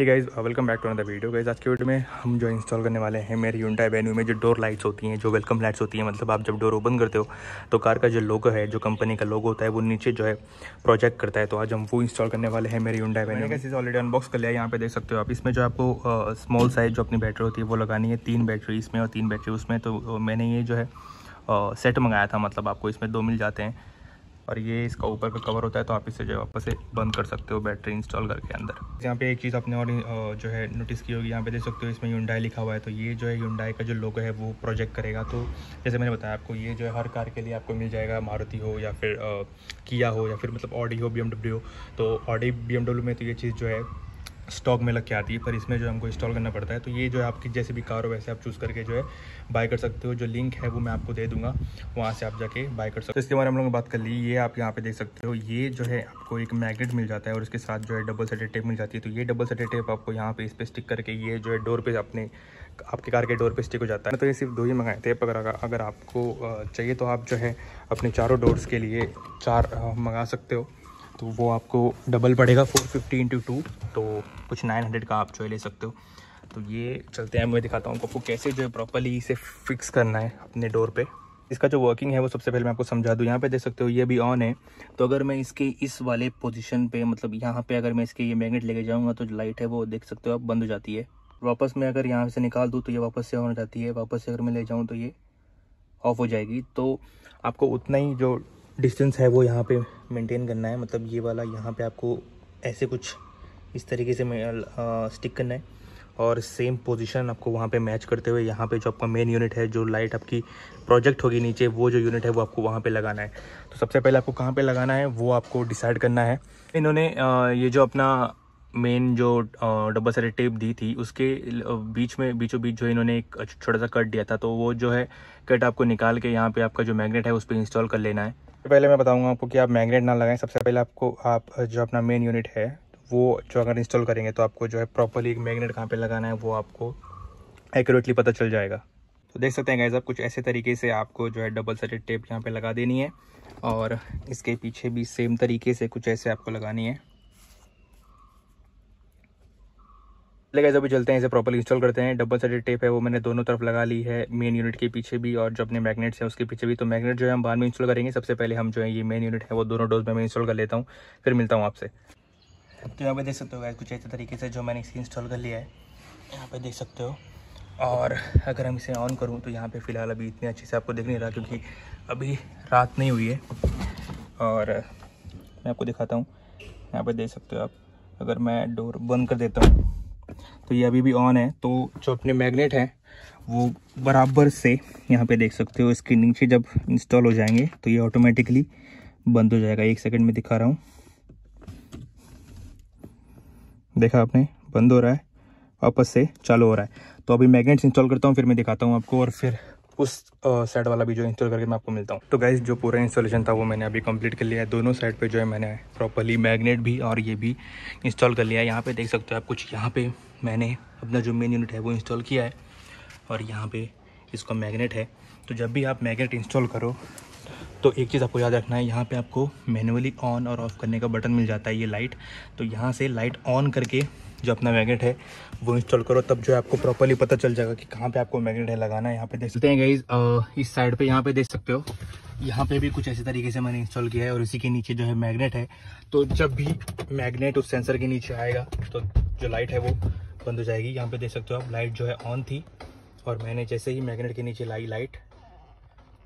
ये guys welcome back to another video guys आज के वीडियो में हम जो इंस्टॉल करने वाले हैं मेरी यूनटाई वेन्यू में जो डोर लाइट्स होती हैं जो वेलकम लाइट्स होती हैं मतलब आप जब डोर ओपन करते हो तो कार का जो लोगो है जो कंपनी का लोगो होता है वो नीचे जो है प्रोजेक्ट करता है तो आज हम वो इंस्टॉल करने वाले हैं मेरी यूनटाई वेन्यू कैसे ऑलरेडी अनबॉक्स कर लिया यहाँ पे देख सकते हो आप इसमें जो आपको स्मॉल साइज जो अपनी बैटरी होती है वो लगानी है तीन बैटरी इसमें और तीन बैटरी उसमें तो मैंने ये जो है सेट मंगाया था मतलब आपको इसमें दो मिल जाते हैं और ये इसका ऊपर का कवर होता है तो आप इसे जो है वापस से बंद कर सकते हो बैटरी इंस्टॉल करके अंदर यहाँ पे एक चीज़ आपने और जो है नोटिस की होगी यहाँ पे देख सकते हो इसमें यूंडाई लिखा हुआ है तो ये जो है यूंडाई का जो लोगो है वो प्रोजेक्ट करेगा तो जैसे मैंने बताया आपको ये जो है हर कार के लिए आपको मिल जाएगा मारुति हो या फिर किया हो या फिर मतलब ऑडी हो बी हो तो ऑडी बी में तो ये चीज़ जो है स्टॉक में लग के आती है पर इसमें जो हमको इंस्टॉल करना पड़ता है तो ये जो है आपकी जैसे भी कार हो वैसे आप चूज़ करके जो है बाय कर सकते हो जो लिंक है वो मैं आपको दे दूंगा वहाँ से आप जाके बाय कर सकते हो तो इसके बारे में हम ने बात कर ली ये आप यहाँ पे देख सकते हो ये जो है आपको एक मैगनेट मिल जाता है और उसके साथ जो है डबल सेटेड टेप मिल जाती है तो ये डबल सेटेड टेप आपको यहाँ पर इस पर स्टिक करके ये जो है डोर पर अपने आपकी कार के डोर पे स्टिक हो जाता है तो ये सिर्फ दो ही मंगाए थे अगर अगर आपको चाहिए तो आप जो है अपने चारों डोर्स के लिए चार मंगा सकते हो तो वो आपको डबल पड़ेगा फोर फिफ्टी इंटू टू तो कुछ नाइन हंड्रेड का आप जो है ले सकते हो तो ये चलते हैं मैं दिखाता हूँ आपको कैसे जो है प्रॉपरली इसे फिक्स करना है अपने डोर पे इसका जो वर्किंग है वो सबसे पहले मैं आपको समझा दूँ यहाँ पे देख सकते हो ये भी ऑन है तो अगर मैं इसके इस वाले पोजिशन पर मतलब यहाँ पर अगर मैं इसके ये मैगनेट लेके जाऊँगा तो जो लाइट है वो देख सकते हो आप बंद हो जाती है वापस मैं अगर यहाँ से निकाल दूँ तो ये वापस से ऑन हो जाती है वापस से अगर मैं ले जाऊँ तो ये ऑफ हो जाएगी तो आपको उतना ही जो डिस्टेंस है वो यहाँ पे मेंटेन करना है मतलब ये वाला यहाँ पे आपको ऐसे कुछ इस तरीके से स्टिक करना है और सेम पोजीशन आपको वहाँ पे मैच करते हुए यहाँ पे जो आपका मेन यूनिट है जो लाइट आपकी प्रोजेक्ट होगी नीचे वो जो यूनिट है वो आपको वहाँ पे लगाना है तो सबसे पहले आपको कहाँ पे लगाना है वो आपको डिसाइड करना है इन्होंने ये जो अपना मेन जो डबल साइड टेप दी थी उसके बीच में बीचों बीच जो इन्होंने एक छोटा सा कट दिया था तो वो जो है कट आपको निकाल के यहाँ पे आपका जो मैग्नेट है उस पर इंस्टॉल कर लेना है तो पहले मैं बताऊंगा आपको कि आप मैग्नेट ना लगाएं सबसे पहले आपको आप जो अपना मेन यूनिट है वो जो अगर इंस्टॉल करेंगे तो आपको जो है प्रॉपरली मैगनेट कहाँ पर लगाना है वो आपको एक्यूरेटली पता चल जाएगा तो देख सकते हैं गैज़ आप कुछ ऐसे तरीके से आपको जो है डबल सेटेड टेप यहाँ पर लगा देनी है और इसके पीछे भी सेम तरीके से कुछ ऐसे आपको लगानी है लेकिन अभी चलते हैं इसे प्रॉपर इंस्टॉल करते हैं डबल साइडेड टेप है वो मैंने दोनों तरफ लगा ली है मेन यूनिट के पीछे भी और जो अपने मैग्नेट्स हैं उसके पीछे भी तो मैग्नेट जो है हम बाद में इंस्टॉल करेंगे सबसे पहले हम जो है ये मेन यूनिट है वो दोनों डोज में मैं इंस्टॉल कर लेता हूँ फिर मिलता हूँ आपसे तो यहाँ पे देख सकते हो कुछ ऐसे तरीके से जो मैंने इसे इंस्टॉल कर लिया है यहाँ पे देख सकते हो और अगर हम इसे ऑन करूँ तो यहाँ पे फ़िलहाल अभी इतने अच्छे से आपको देख नहीं रहा क्योंकि अभी रात नहीं हुई है और मैं आपको दिखाता हूँ यहाँ पे देख सकते हो आप अगर मैं डोर बंद कर देता हूँ तो ये अभी भी ऑन है तो जो अपने मैग्नेट हैं वो बराबर से यहाँ पे देख सकते हो इसके नीचे जब इंस्टॉल हो जाएंगे तो ये ऑटोमेटिकली बंद हो जाएगा एक सेकंड में दिखा रहा हूँ देखा आपने बंद हो रहा है वापस से चालू हो रहा है तो अभी मैग्नेट्स इंस्टॉल करता हूँ फिर मैं दिखाता हूँ आपको और फिर उस साइड वाला भी जो इंस्टॉल करके मैं आपको मिलता हूँ तो गाइज जो पूरा इंस्टॉलेशन था वो मैंने अभी कंप्लीट कर लिया है दोनों साइड पे जो है मैंने प्रॉपरली मैग्नेट भी और ये भी इंस्टॉल कर लिया है यहाँ पे देख सकते हो आप कुछ यहाँ पे मैंने अपना जो मेन यूनिट है वो इंस्टॉल किया है और यहाँ पर इसका मैगनेट है तो जब भी आप मैगनेट इंस्टॉल करो तो एक चीज़ आपको याद रखना है यहाँ पे आपको मैनुअली ऑन और ऑफ़ करने का बटन मिल जाता है ये लाइट तो यहाँ से लाइट ऑन करके जो अपना मैगनेट है वो इंस्टॉल करो तब जो है आपको प्रॉपरली पता चल जाएगा कि कहाँ पे आपको मैगनेट है लगाना है यहाँ पे देख सकते हैं गई इस साइड पे यहाँ पे देख सकते हो यहाँ पे भी कुछ ऐसे तरीके से मैंने इंस्टॉल किया है और इसी के नीचे जो है मैगनेट है तो जब भी मैगनेट उस सेंसर के नीचे आएगा तो जो लाइट है वो बंद हो जाएगी यहाँ पे देख सकते हो आप लाइट जो है ऑन थी और मैंने जैसे ही मैगनेट के नीचे लाई लाइट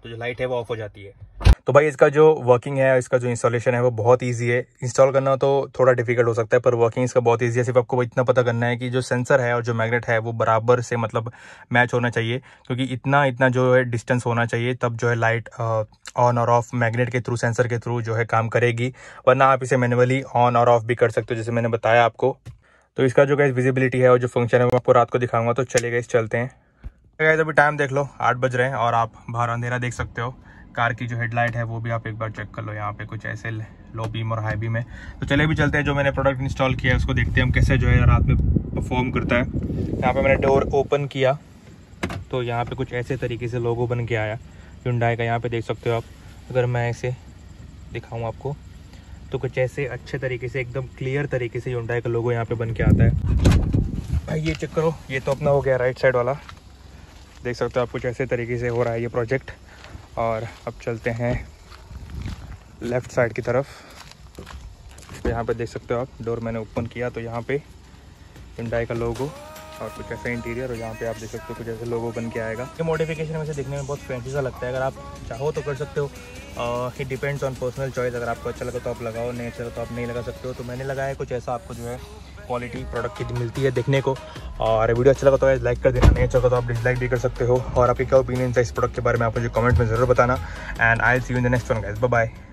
तो जो लाइट है वो ऑफ हो जाती है तो भाई इसका जो वर्किंग है इसका जो इंस्टॉलेशन है वो बहुत ईजी है इंस्टॉल करना तो थोड़ा डिफिकल्ट हो सकता है पर वर्किंग इसका बहुत ईजी है सिर्फ आपको इतना पता करना है कि जो सेंसर है और जो मैगनेट है वो बराबर से मतलब मैच होना चाहिए क्योंकि इतना इतना जो है डिस्टेंस होना चाहिए तब जो है लाइट ऑन और ऑफ मैग्नेट के थ्रू सेंसर के थ्रू जो है काम करेगी वरना आप इसे मैनुअली ऑन और ऑफ भी कर सकते हो जैसे मैंने बताया आपको तो इसका जो गैस विजिबिलिटी है और जो फंक्शन है वो आपको रात को दिखाऊंगा तो चले गए चलते हैं गैस अभी टाइम देख लो आठ बज रहे हैं और आप बाहर अंधेरा देख सकते हो कार की जो हेडलाइट है वो भी आप एक बार चेक कर लो यहाँ पे कुछ ऐसे लो बीम और हाई बीम है तो चले भी चलते हैं जो मैंने प्रोडक्ट इंस्टॉल किया है उसको देखते हैं हम कैसे जो है रात में परफॉर्म करता है यहाँ पे मैंने डोर ओपन किया तो यहाँ पे कुछ ऐसे तरीके से लोगो बन के आया हिंडाई का यहाँ पे देख सकते हो आप अगर मैं ऐसे दिखाऊँ आपको तो कुछ ऐसे अच्छे तरीके से एकदम क्लियर तरीके से हिंडाई का लोगो यहाँ पे बन के आता है भाई ये चेक करो ये तो अपना हो गया राइट साइड वाला देख सकते हो आप कुछ ऐसे तरीके से हो रहा है ये प्रोजेक्ट और अब चलते हैं लेफ़्ट साइड की तरफ तो यहाँ पर देख सकते हो आप डोर मैंने ओपन किया तो यहाँ पे इंडाई का लोगो और कुछ ऐसा इंटीरियर और यहाँ पे आप देख सकते हो कुछ ऐसे लोगो बन के आएगा ये मॉडिफिकेशन वैसे देखने में बहुत फैंसी सा लगता है अगर आप चाहो तो कर सकते हो it depends on personal choice अगर आपको अच्छा लगा तो आप लगाओ नहीं अच्छा लगा तो आप नहीं लगा सकते हो तो मैंने लगाया कुछ ऐसा आपको जो है क्वालिटी प्रोडक्ट की मिलती है देखने को और वीडियो अच्छा लगा तो लाइक कर देना नहीं अच्छा लगा तो आप डिसलाइक भी कर सकते हो और आपके क्या ओपिनियन है इस प्रोडक्ट के बारे में आप मुझे कमेंट में ज़रूर बताना and I see you in the next one guys bye